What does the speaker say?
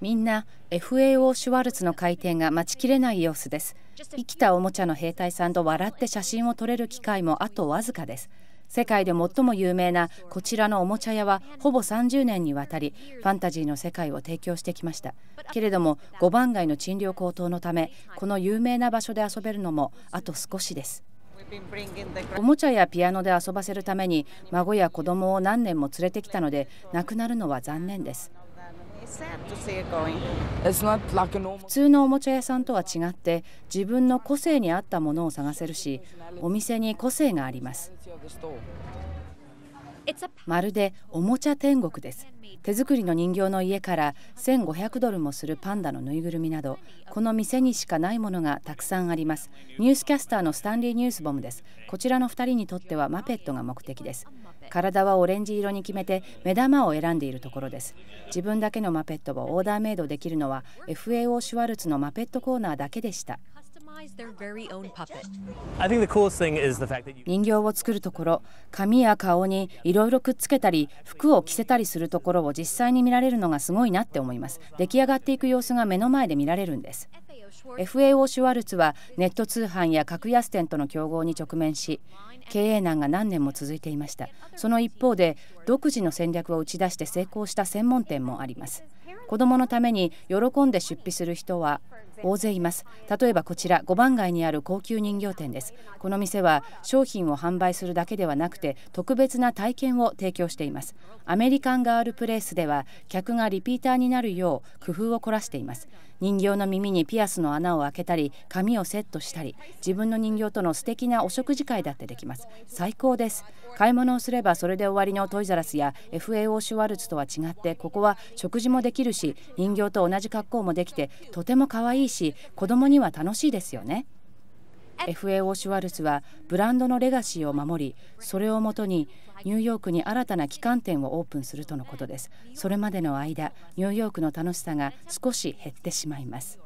みんな FAO シュワルツの回転が待ちきれない様子です生きたおもちゃの兵隊さんと笑って写真を撮れる機会もあとわずかです世界で最も有名なこちらのおもちゃ屋はほぼ30年にわたりファンタジーの世界を提供してきましたけれども五番街の賃料高騰のためこの有名な場所で遊べるのもあと少しですおもちゃやピアノで遊ばせるために孫や子供を何年も連れてきたので亡くなるのは残念です普通のおもちゃ屋さんとは違って自分の個性に合ったものを探せるしお店に個性がありますまるでおもちゃ天国です手作りの人形の家から1500ドルもするパンダのぬいぐるみなどこの店にしかないものがたくさんありますニュースキャスターのスタンリー・ニュースボムですこちらの2人にとってはマペットが目的です体はオレンジ色に決めて目玉を選んでいるところです自分だけのマペットをオーダーメイドできるのは FAO シュワルツのマペットコーナーだけでした人形を作るところ髪や顔にいろいろくっつけたり服を着せたりするところを実際に見られるのがすごいなって思います出来上がっていく様子が目の前で見られるんです FAO シュワルツはネット通販や格安店との競合に直面し経営難が何年も続いていましたその一方で独自の戦略を打ち出して成功した専門店もあります子どものために喜んで出費する人は大勢います例えばこちら5番街にある高級人形店ですこの店は商品を販売するだけではなくて特別な体験を提供していますアメリカンガールプレイスでは客がリピーターになるよう工夫を凝らしています人形の耳にピアスの穴を開けたり髪をセットしたり自分の人形との素敵なお食事会だってできます最高です買い物をすればそれで終わりのトイザらスや FAO シュワルツとは違ってここは食事もできるし人形と同じ格好もできてとても可愛いし子供には楽しいですよね FAO シュワルツはブランドのレガシーを守りそれをもとにニューヨークに新たな旗艦店をオープンするとのことですそれまでの間ニューヨークの楽しさが少し減ってしまいます